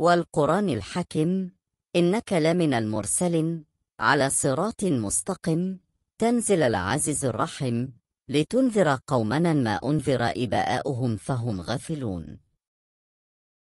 والقرآن الحكم إنك لمن المرسل على صراط مستقم تنزل العزيز الرحم لتنذر قومنا ما أنذر إباءهم فهم غافلون